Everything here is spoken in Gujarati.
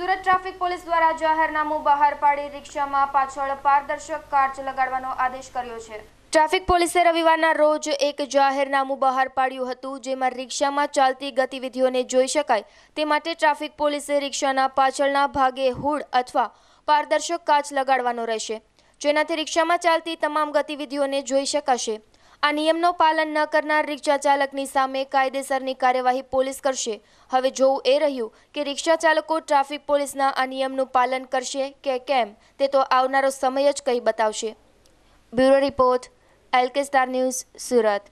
સુરત ટ્રાફિક પોલીસ દ્વારા જાહેરનામું બહાર પાડી રિક્ષામાં પાછળ પારદર્શક કાચ લગાડવાનો આદેશ કર્યો છે ટ્રાફિક પોલીસે રવિવારના રોજ એક જાહેરનામું બહાર પાડ્યું હતું જેમાં રિક્ષામાં ચાલતી ગતિવિધિઓને જોઈ શકાય તે માટે ટ્રાફિક પોલીસે રિક્ષાના પાછળના ભાગે હૂડ અથવા પારદર્શક કાચ લગાડવાનો રહેશે જેનાથી રિક્ષામાં ચાલતી તમામ ગતિવિધિઓને જોઈ શકાશે આ નિયમનો પાલન ન કરનાર રિક્ષા ચાલકની સામે કાયદેસરની કાર્યવાહી પોલીસ કરશે હવે જોવું એ રહ્યું કે રિક્ષા ચાલકો ટ્રાફિક પોલીસના આ નિયમનું પાલન કરશે કે કેમ તે તો આવનારો સમય જ કહી બતાવશે bureau report L K star news Surat